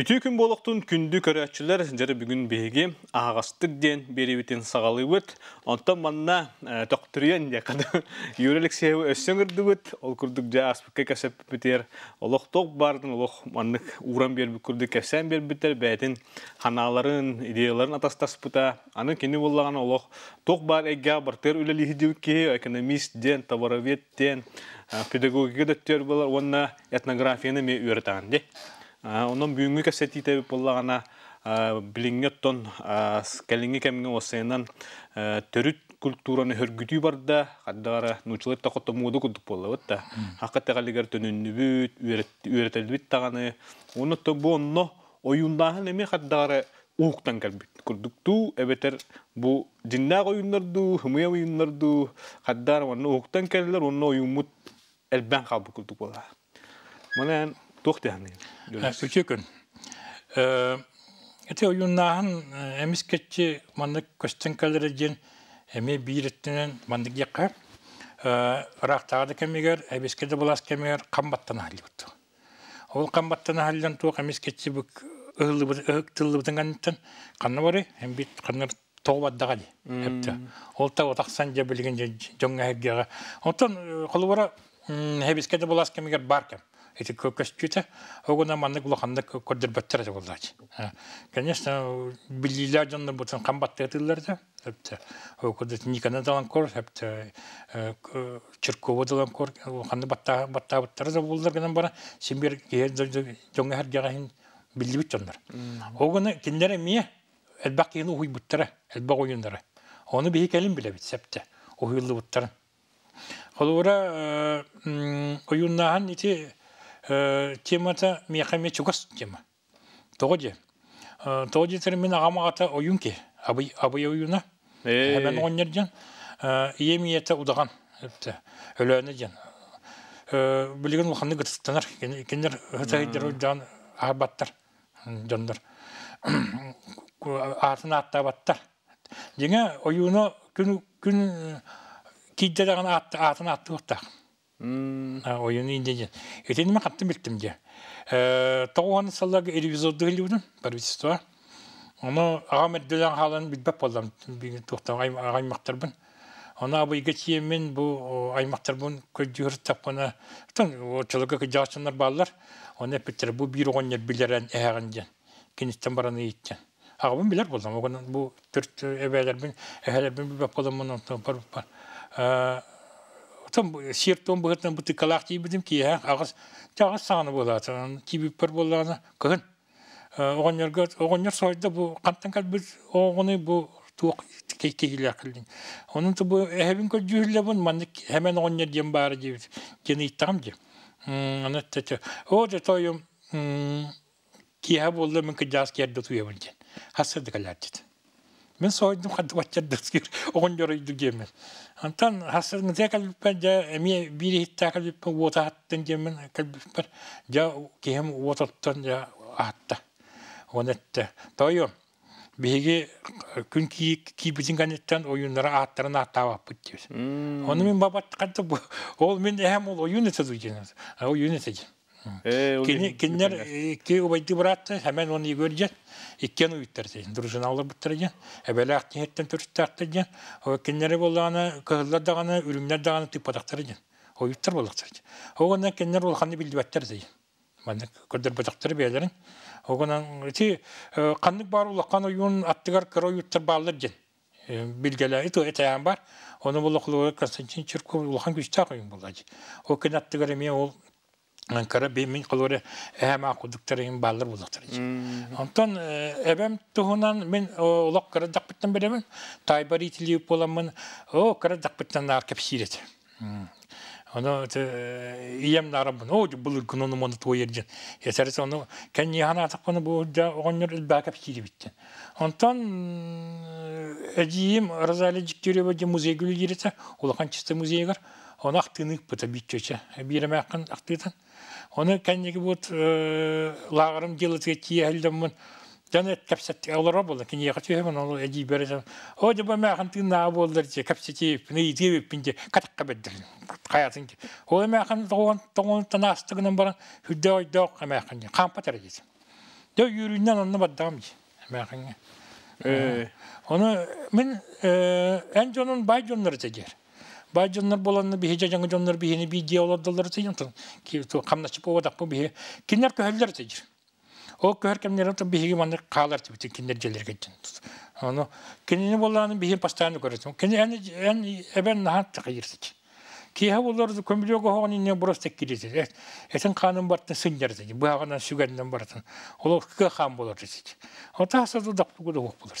Үті күн болықтың күнді жәрі бүгін бейге ағастыр ден беребетін сағалы өт. Онтан манна э, тоқтырен де қады юрелік сеуі өссен өт. Ол күрдік жа аспыққа кәсіп бітер. Олық тоқ бардың, олық маннық уран бер күрді кәсән бер бітер. Бәтін ханаларын, идеяларын атастас бұта. Аны кені болаған олық тоқ бар әгә бартер үлелігі экономист ден, товаровед ден, э, педагогика дәттер болар, онна этнографияны ме де. Э, онон бүгүнгү кепсетите боллагана э, билиңет тон э, калинги кемге осенан төрүт культураны хөргүтүү барда каддара нучлы токото моду кудук боллабыт да хаккатта калигер төнүнүбүт үйрөтөлбүт таганы уну то бонно оюндахан эми каддара ууктан келбит курдукту эбетер бу диннаак оюннарду хымыя оюннарду каддара уну ууктан келлер уну оюмут элбен калбы курдук болла мынан dochter э Sükükün. Ete oyunnahan emis keçi mandık köstün kalırıcın emi biirittinen э yakar. Raqtağda kemiger, ebiskede bulas kemiger kambattan Ол ылы бір ол кемегер эти көпкөстүтө огуна манны гулаханны көрдөрбөттөр болдать ә, конечно билилер жанны бутун камбатты этилерде эпте окудет никана далан кор эпте ә, чиркова далан кор ханда батта батта баттар да болдор гынан бара симбер кеер жоңа хер жагахин билибит жандар огуна киндере мие элбак кийин уй буттара элбак оюндара оны бейкелин билебит септе уйлы буттарын Холура оюннахан ә, ити Э, темата мехаме чугас тема. Тоғыде. Э, Тоғыде термин ағама ата ойынке. Абый ойына. Хәмен оннерден. Емі еті ұдаған. Өләні ден. Білген э, ұлханны ғытықтанар. Кендер ғытайдер ұйдан ағабаттар. Жандар. Атын атта баттар. Деңе ойуына күн кейдедеген атын атты ұқтақ. Ойын үйде ден. Өтені мен же де. Тоғуан саллағы ревизорды ғылудым, правительство. Оны болдым, абы мен бұл аймақтар оны бұл бір бар там сертон бұғытнан бұты калақ дей бідім ки ағас жағы сағаны болады кибиппер болады күн оғонерге оғонер сойда бұ қанттан біз оғыны бұл туық кейкейлі ақылдың оның тұбы әбін көл жүйлі бұн маны әмен оғонер дем бары деп дені иттағым де аны тойым кия болды мен кәдас керді Мен сойдым хадваттер дәскер огон жорой дугемен. Антан хасыр нәтә калбыппен жа эми бири хитта калбыппен уота хаттын жа кем жа Онетте. Тойо күн кийбитин Оны мен ол мен ол оюн Киннер ки убайды бұратты, әмен оны егөр жет, иккен ұйттарды, дружиналар бұттыр жет, әбәлі ақтенеттен түрттақты жет, ол киннері болғаны, кызылдар дағаны, үлімдер дағаны тыппадақтар жет, ойыптар болықтар жет. Оғынан киннер олғаны білдібәттер жет. Мәні көрдір бұдақтар бәлерін. Оғынан, ти, қандық бар олаққан ойын аттығар кір ойыптар балыр жет. Білгелі, это әтәйін бар. Оны бұл Константин Черков олған күшті ақойын болады. Ол кін аттығар мен ол кара беймин кылыры эһэм акудуктарын баалар булдыктар. Онтон эбем туһунан мен улак кара дакпыттан беремен тайбар итилип боламын. О кара дакпыттан да кепсирет. Оно ием нарабын. О бул күнүнү мону тоерден. Эсерес ону оны хана атакканы бу да оңнур бакап кирибиттен. Онтон эдиим разале жиктүрөбө музей гүлү жирете. Улакан чисто музейгер. Он ақтыны пыта бүйтчөчө бирем ақын ақтыдан оны кәннеге бұд лағырым делетге тиелдіммін жана капсет олар болды кинеге төһөмөн ол эди бере о деба мәхан тына болдыр же капсети пни деп пинде о мәхан тоон тоон танастыгынан же оны мен эн жонун бай Баджаннар боланны бихе жаңы жоннар бихені би диалогдалар тыйын тұн. Қамнашып одақ бұл бихе. Кинер көхәлдер тыйыр. Ол көхәр кемнер тұн бихеге маны қалар тыйыр. Кинер желер кетчен. Оны кинені боланын бихе пастаны көретін. Кине ән әбен нахан тықайыр тыйыр. кие оларды көмілегі оған ине бұрыс тек кереді. Әтін э, қаным бартын сындар дейді. Бұғағынан сүгәрінен бартын. Ол көхі қан болар дейді. Ота асады дақпы көді оқ болар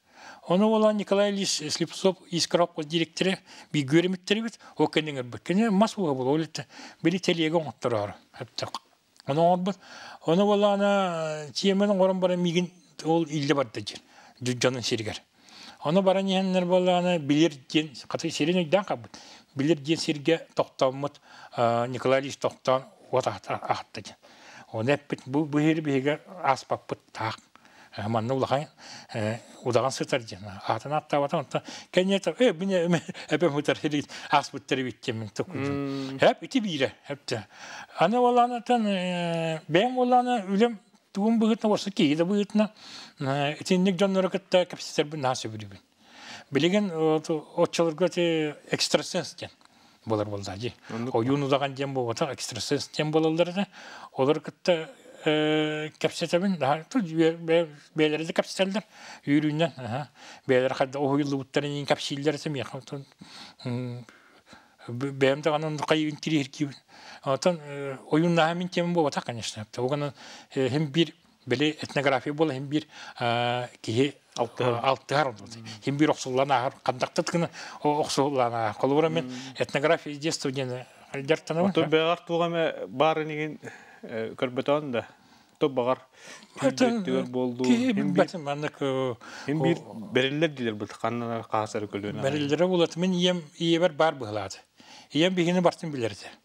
Оны Николай Лис Слепцов искрапкол директоры би көріміттеребіт, мас бұл, телеге оңыттырар. Оны орын бара ол илді бар дәдер, жанын сергер. Оны баран еңнер баланы білер ден, қатай қабыт. серге Николай Ильич тоқтан отақты Оны бұл тақ манны улахан удаган сытар ден атын аттабата онта кенет э мине эпем хутар хилит ас буттер биттем мен токуйдум хэп ити бире хэпте аны оланы тан бем оланы үлем туун быгытна осы кейде быгытна итинник жоннору кытта капситер бу насы бүлүбүн билеген отчалырга те экстрасенс ден болар болда жи оюн удаган ден болбота экстрасенс ден болалар да олар кытта кәпсетебін бәлерді кәпсетелдер үйрінен бәлер қадда ойылы бұттарын ең кәпсейлер әсім еқін бәмді ғана темін болып атақ конечно хем бір беле этнография бола хем бір кеге алттыгар хем бір оқсуллан ағар қандақты мен этнография с детства әлдер танымын ме бары көрбөтөн да тоббагар түгөр болду бир э, бериллер дилер бұл канна каасар көлөнө бериллер болот мен ием иебер бар быгылады ием бигини бартын билерди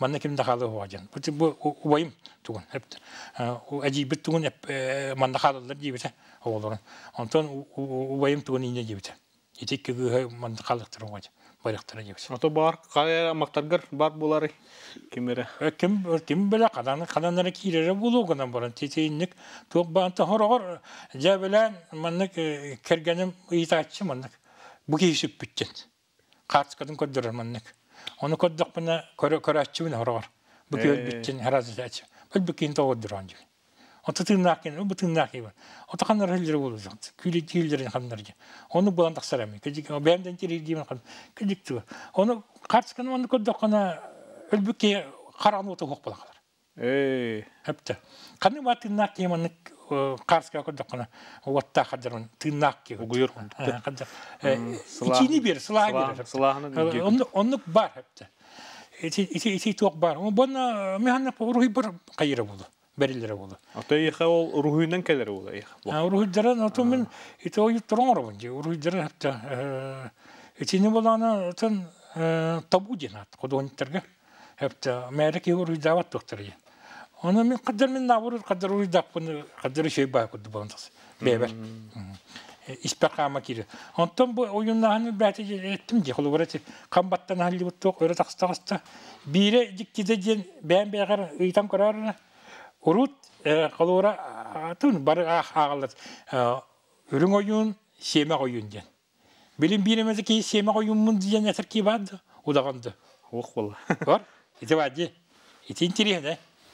манна ким дахалы халы Бути бу уайым тугун. Эп әдибет тугун эп манна Онтон тугун ине манна бар кая мактаргар бар булары кимере. Ким ким беле кадан каданлары кирере булугунан баран тетейник тук банта хорогор жабелен манна кергеним ыйтачы манна. Бу кийсип бүттен. Оны көрдік бұны көрәтшімен ұрығыр. Бүкі өтбіттен әразы сәтші. Бұл бүкейін тоғы дұран жүр. Оты тыңнақ кен, бұл тыңнақ кен. Оты қандар әлдері болу жоқты. Күйлі түйілдерін қандар кен. Оны бұлан тақсарамын. Кәдік, бәмден терей деймін қан. Кәдік түгі. Оны қарсықын, оны көрдік қана үлбікке қараған оты қоқ болақалар. Әпті. Қаны батын нақ кеманық қарска көрдік қана отта қадармын тынақ ке угуйр итини бер сылаға бер сылағаны оннық бар хепті ити ити бар бонна механна рухи бір қайыры болды бәрелері болды ото иха ол рухынан келер ол иха рухидерен ото мен ите ой рухидерен хепті тон хепті мәрі доктор Оны мен қаддар мен набур, қаддар уй дақпын, қаддар шей бай күді болындықсы. Бәбір. Испер қама кері. Онтан бұл бәті де, құлы қамбаттан әлі өрі тақсы-тақсы. бән бәғір ұйтан Урут құлы бұра бары Үрің ойын, семе ойын Білім бейірімізді кей семе ойын мұн деген әсір кей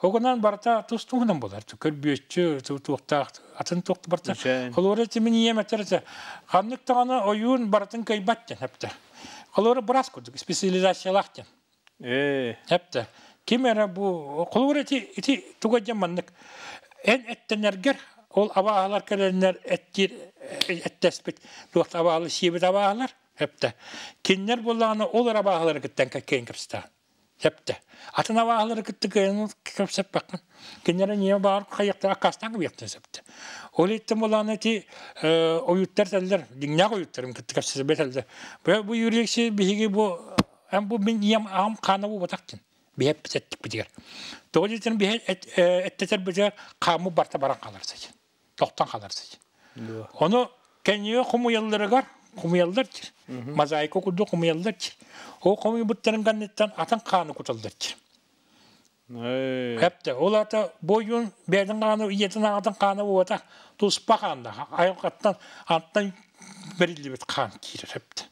Хогунан барта тустуңдан болар. Түкір бүйетші, туқтақ, атын туқты барта. Холоры тимін еметерді. тана тағаны ойуын бартын кайбаттен, әпті. Холоры бұрас көрдік, специализация лақтен. Э. Әпті. Кем әрі бұл? холоры ти туғаден маңдық. Ән әттенергер, ол абағалар кәлінер әттер, әттәспет, туқты абағалы, сиебет абағалар, әпті. Кеннер болағаны ол абағалар кіттен кәкен кірстаған септі. Атына бағалары күтті көнін көп сеп Кенері не бар қайықты ақастан көбекті септі. Ол етті мұланы ти ойыттар тәлдір, дүния ойыттарым күтті көп сеп бетелді. Бұл үйрекші бігеге бұл, әм бұл мен ем ағым қаны бұл бұтақтын. Бігеп бітеттік бітігер. Тоғыз еттен бігет әттетер бізе қамы барта баран қаларсы. Тоқтан қаларсы. Оны кәне құмы елдері кумуялдарчы мозаика окуду кумуялдарчы о кумуй буттарын ганнеттан атан кааны куталдарчы Әпті, ол ата бойын бәрдің қаны, етін ағатын қаны болата, тұспа қанды, айылқаттан, аттан бірілі бет қан кейір, әпті.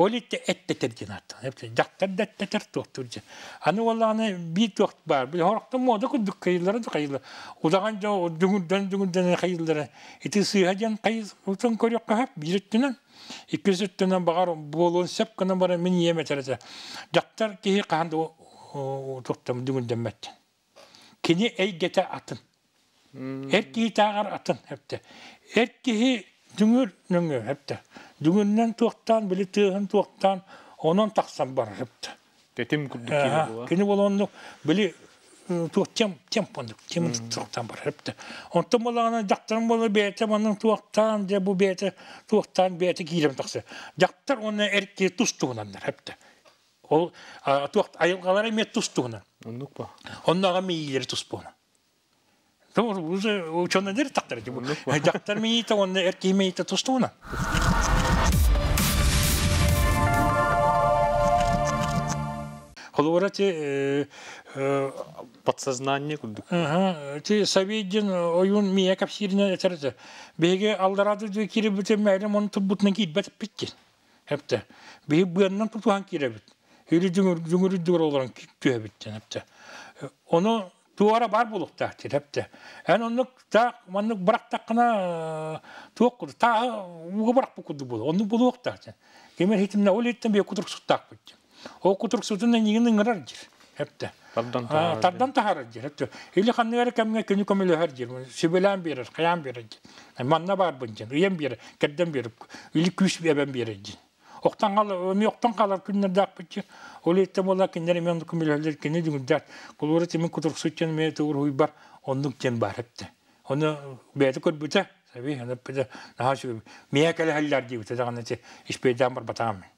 Ол етті әтті терген артын, әпті, жақтар дәтті тер тоқты үрден. Аны ол аны бір тоқты бар, бұл хорақтың мода күдік қайылары да қайылы. Одаған жау дүңірден дүңірден қайылары. Еті сұйға жан қайыз, ұлтын көрек қағап, биреттінен. Икки сүттінен бағар болуын сеп күні бары мен еме тәресе. Жақтар кейі қанды тұқтым дүгін демметтен. Кені әй гете атын. Әр кейі тағар атын әпті. Әр кейі дүңір нүңі әпті. Дүңірнен тоқтан білі тоқтан тұқтан, онын тақсан бар әпті. Тетім күрді кені болуын. Кені болуын білі туох тем тем пондук тем тохтан бар хепте онтон болагана дактарым бола бете манын туохтан же бу бете туохтан бете кирем тахсы дактар оны эрке тустуунан хепте ол туохт айылгалар эме тустуунан оннук па оннага миилер туспуна Тому уже ученые дыр тактар. жақтар мені та он эрке мені та Холура те подсознание курдук. Ага, те совидин мия капсирина этерде. Беге алдарады дөй кири бүтем оны Оны туара бар оны та Та ол кутурксутун нигин ыңырар дир эпте тардан тахар дир эпте или ханнер кемге күнү көмөлөр берер бар бунжен ыем берер керден берип или күш бебен берер оқтан қала ми оқтан қала күннер дақ бітті ол етті бола кендер мен күмілерлер бұл құтырқ мен бар оның бар әпті оны бәді көр бүті сәбей оны мия кәлі дейбіті бар батағамын.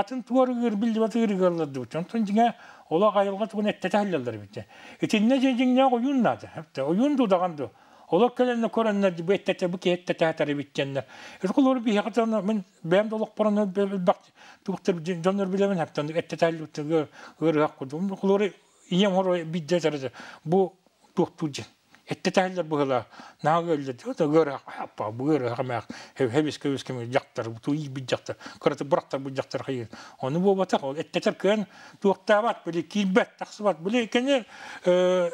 атын туарыгыр билдибатыгырыгылларды бут онтон жиңе ола кайылга тугун бітті. же жиңне уюннады хепте уюн дудаганду ола келенне көрөннерди бу эттете бу кеттететери биттеннер бұл әттәті мен бэмде олок баран бак туктер жоннор билемен хептен эттетеллүтүгө ыргак кудум кулоры ием хоро Эттетәһелләр бұғыла, нағы өлдеді, ота көрі аппа, бұғыры ғамақ, хәбес көбес жақтар, туи бұл жақтар, бұрақтар бұл жақтар Оны бұл батақ, ол көн бат, екен э,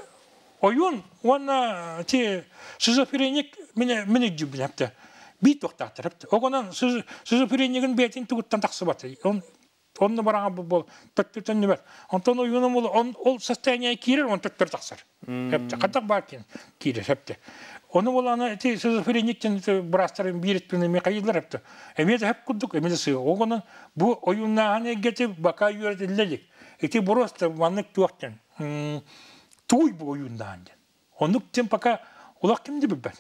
ойын, оны те шизофреник мені жүбін әпті. Бей он на баранга бол төттөртөн небер онтон уюнум ол он ол состояние кирер он так төттөр таксар хепте катак бар кин кирер хепте оны ол аны ти шизофрениктен брастарын биритпин михаилдер хепте эмеде хеп куддук эмеде сы огону бу оюннаган эгети бака юрет юретиллелик эти просто ваннык туактен туй бу оюндан онук тем пока улак кимди билбен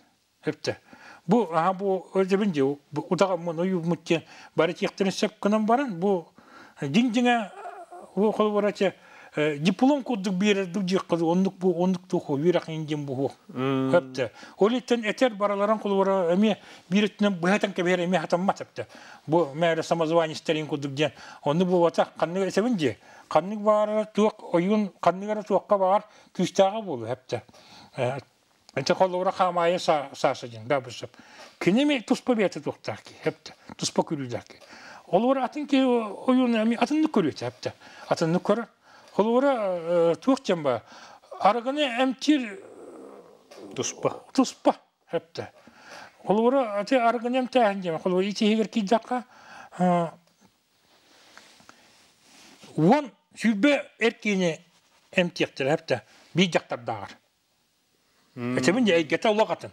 хепте бу а бу өзебин же утага мон уюп муткен бары тектерин сеп кынан баран бу диңдиңе э, э, оқыл барачы э, диплом курдук берді дужик кыз ондук бу ондук туху бирак индим бу хапты олиттен этер бараларын кул бара эми бириттен бахатан ке бер эми хатам матапты бу мәре самозвани стерин курдук ден онды бу вата канны эсебинде канны бары тук оюн канны туакка бар күчтагы бу хапты Эти холора хамая сасадин, да, бусып. Кинеми туспа беті тоқтаки, хепті, туспа ол олор атын ке оюн ами атын нүк тапты ол көрө э, олора жан ба әмтер арганы эмтир туспа туспа хепте олора ате арганы эмтен дем оло ити хигер киджакка э, он әпті эркини эмтиктер дағыр би жактар әйгеті этебин атын улакатын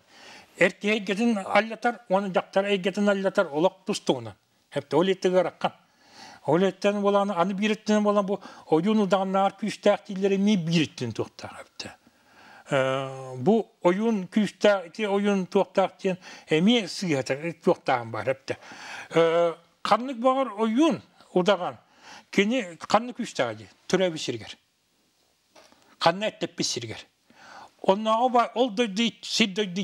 әйгетін әлі атар оны жақтар жактар эйгетин аллатар улак тустугунан Әпті ол етті қараққан. болан, аны биреттен болан, бұл ойын ұданлар күштәк тілдері не биреттен Бұл ойын күштәк, ойын әме бар әпті. Қанлық бағыр ойын ұдаған, кені қанлық Қанны ба, ол дөйді, дөйді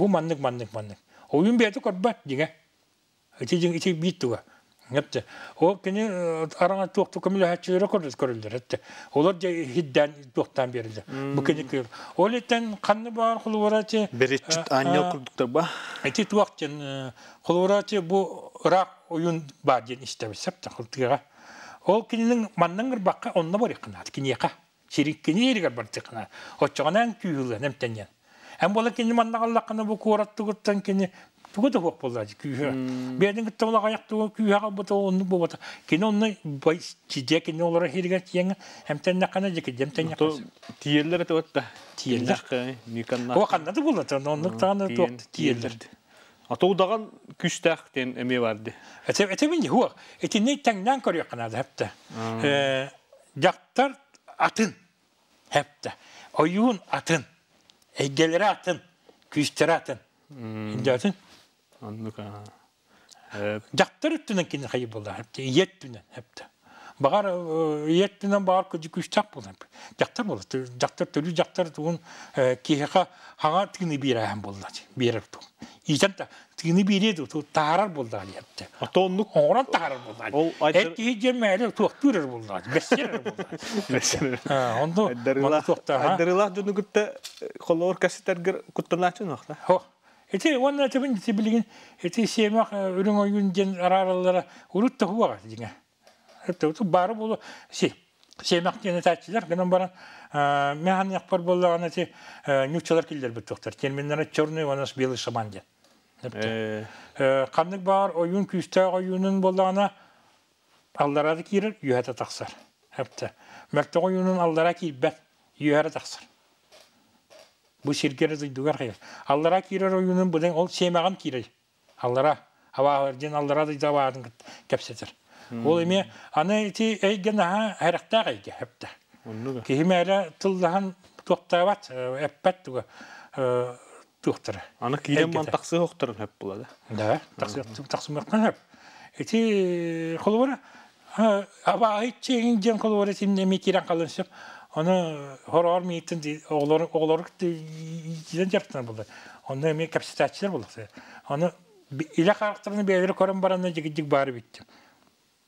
bu manнык маннык маннык ойын бәті көрбә diye hidden Олар де хиддән тоқтан берілді. Бұл кені көрілді. Ол бар ұрақ бар Әм бола кені маннақ аллаққаны бұл қуаратты күттен кені тугу да хоп болла күйе. Бедин гитте ула гаяк тугу күйе га бута онны бута. Кине онны бай чиде кине олар хирге тиен хемтен накана дике демтен накас. Тиерлер те отта. Тиерлер. Никанна. О канна да болла тан онны таны тот тиерлер. Атоудаган күстәк тен эме барды. Эте эте мин хуа. не таңдан көрә кана да хәптә. Э атын хәптә. Оюн атын. Эггелер атын, күстер атын. Индятын. түнен кейін қай болды. Ет түнен, әпті Бағар еттінен бағар көді күштақ болын. Жақтар болады. Жақтар төлі жақтар туын кейхеға хаңа түгіні бері айын болды. Беріп тұм. Ижан да тігіні береді тұ тағарар болды әлі әпті. Атонлық? Оңыран тағарар болды әлі. Әтті жем әлі туақты өрер болды әлі. Бәссерер болды әлі. Бәссерер. Онды туақты. Әдірілақ жүні күтті қолуыр кәсеттергір күттін үрің оқты. Хо. Эти он это вынести билген, ойын ден араралара урут тахуага дигән кыртыбыты бары болу си семак дени тачылар гынан бара э, механ яқпар э, э. боллагана ти нючалар киллер бутуктар терминнара черный у нас белый шаман де камнык бар оюн күйсте оюнун боллагана алларады кирер юхата тақсар хэпте мәрте оюнун аллара кийбет юхара тақсар бу сиргер дыйдугар хайыр аллара кирер оюнун буден ол семаган кирер аллара аваарден аллара дыйдабаадын кепсетер Ол эме аны ити эйген аха характаа гайге хэпта. Кихимэра тылдахан тоқтават эппат туга э, тухтара. Аны килем ман таксы хоқтарын хэп булады. Да, таксы таксы мэккан хэп. Ити э, холвара э, аба айтчен ден холвара тимне микиран калынсып. Аны хорор миттин ди оглор оглор ден жартан булды. Аны мен капситатчылар булды. Аны иле характерин бейлер көрөн барандан жигитик бары биттим.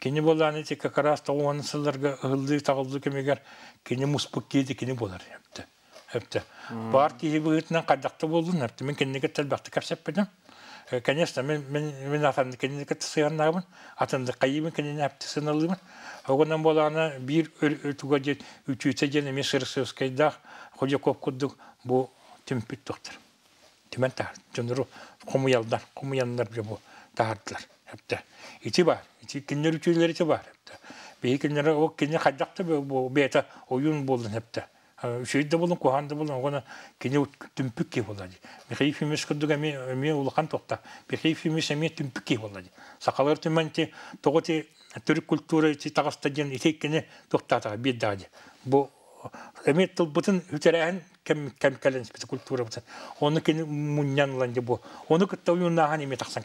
кини болан эти как раз то он сылдырга ылды тагылды кемегер кини муспук киди кини болар эпте эпте бар киһи быытынан кадакты болдун эпте мен киннике телбакты кепсеппедим конечно мен мен мен атамды киннике тысыганнабын атымды кайыбын кинине эпте сыналыбын огонан болана бир туга же үчүүте жен эми сырсыскайдах хожаков куддук бу тимпит доктор тимен таар жонуру кумуялдар кумуяндар же бу таардылар әпті. Ити бар, ити киннер үтүйлер ити бар әпті. Бей киннер ол киннер қадақты бейті ойын болдын әпті. Үшейді болын, қоғанды болын, оны кине түмпік Фимес мен тоқта. Михей Фимес әме түмпік ке болады. Сақалар түмәнте тоғыты түрік культура ити тағастаден ити кине тоқтатаға бейдады. Бұл эми тылбытын кем кем кәлен культура оны кен муннянланды оны кытта уйнаһан эми тақсан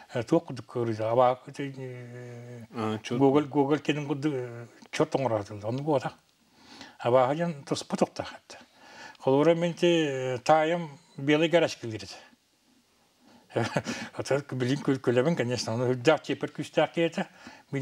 тоқыдық көрді аба гогол гогол кенің құды чорт оңыратын оны бота аба хажан тоспы тоқта хатта холора менте э, таем белый гараж келдірді Атар конечно, э, мен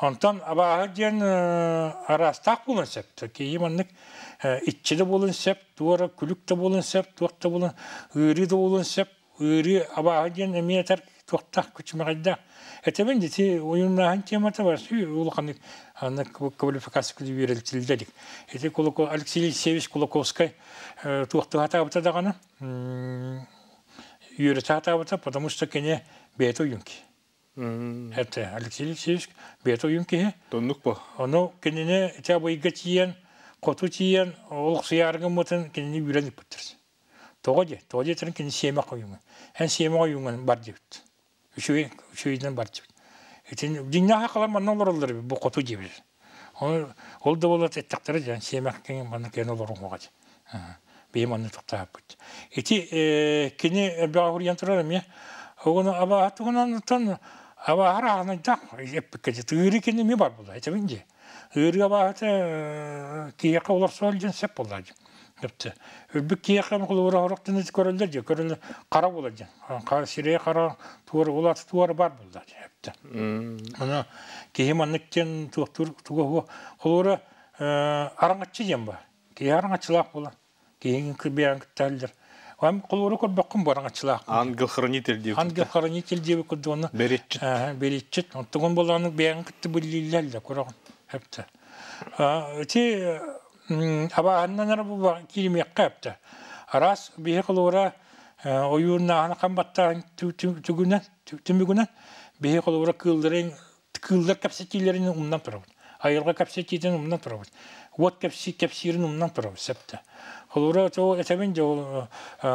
Онтан абаһар диэн арастаах булын сеп. Кейи маннык э, итчи да булын сеп, туара күлүк да булын сеп, туак да булын, үйри да булын сеп, үйри абаһар диэн эмиэтер туактаах күчмэгайда. Этебен дити уюннахан темата бар, улаханык аннык квалификация күлі Это кулако, Алексей Елисеевич Кулаковскай туақтыға табыта дағаны, үйрі табыта, потому что кене беті уюнки. Это Алексей Алексеевич бето юнке. Тоннук по. Оно кенене тябы игатиен, котутиен, олық сиярғы мұтын кенене үйреніп біттірсі. Тоғыде, тоғыде тұрын кенене семе қойымын. Ән семе қойымын бар дейбіт. Үшеуеден бар дейбіт. Етін динна хақалар манна олырылдыр бұл коту дейбіт. Ол да болат еттіктірі жән семе қойымын манна кен олырын қоғады. Бейім анны тұқтап бұт. Еті э, кене бәғыр янтырарым е. Оны абағатығынан ұтан Аба ара анайдақ, ме бар болды, әйтім инде. олар сол болды Депті. құлы кейеқі ұрықтың қара болады қара туары, олаты туары бар болды Депті. Мұны кейем аннықтен туғы құл ұра араңатшы Хам кулуру көрбөк кым баран ачла. Ангел-хранитель деп. Ангел-хранитель деп көрдөну. Беретчит. Аа, беретчит. Оттугун боланы бен кытты биллиллер да көрөн. Хепте. Аа, ти аба аннанар бу килме капты. Арас бихи кулура оюрна э, ана камбаттан түгүнөн, түмүгүнөн бихи кулура кылдырын, кылдыр капсетилерин умнан турат. Айылга капсетиден умнан турат вот кепси кепсирин умнан тұрау септа холура то этемен де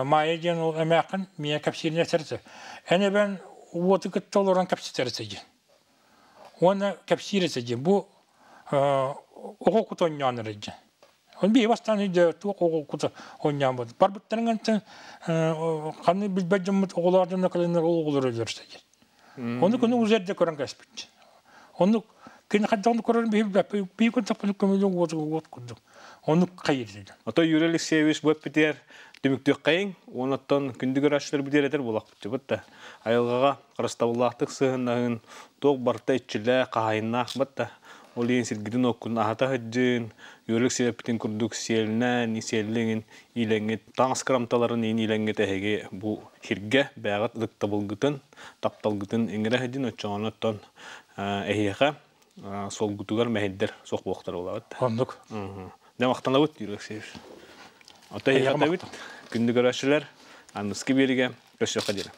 майы ден ол әмәқін мия кепсирин әтерді әне бен уоты кітті олоран кепситерді ден оны кепсирді ден бұл э, оғы кутонняныр ден он бей бастан үйде туқ оғы он оннян болды бар бұттарыңан тен қаны э, білбәд жұмыт оғылардың нақылыныр ол оғылыр өдерсі ден оны күні өзерде көрін кәсіпетті оны кин хадан көрөр би бап би күн тапны көмөлө вот вот күндүк оны кайыр ото юр алексеевич бөп битер дүмүктүк кайын онаттан күндүгөр аштыр битер эдер булак бүтү бутта айылгага кырыстабыллактык сыгыннагын ток барта иччиле кайыннак бутта ол ен сиргидин оккун ахата юрелик юрлик себептин курдук сиэлнэн сиэллиңин ийлэңит таңс крамталарын ин ийлэңит эһиги бу хирге бээгат ылыктабылгытын тапталгытын эңирэхидин оччоонаттон эһиэхэ Сол мәһиддер сокбоктор болабыт. Хондук. Дем актанабыт юрексев. Ата ягабыт күндүгөрөшүлөр анныскы бериге көшөккө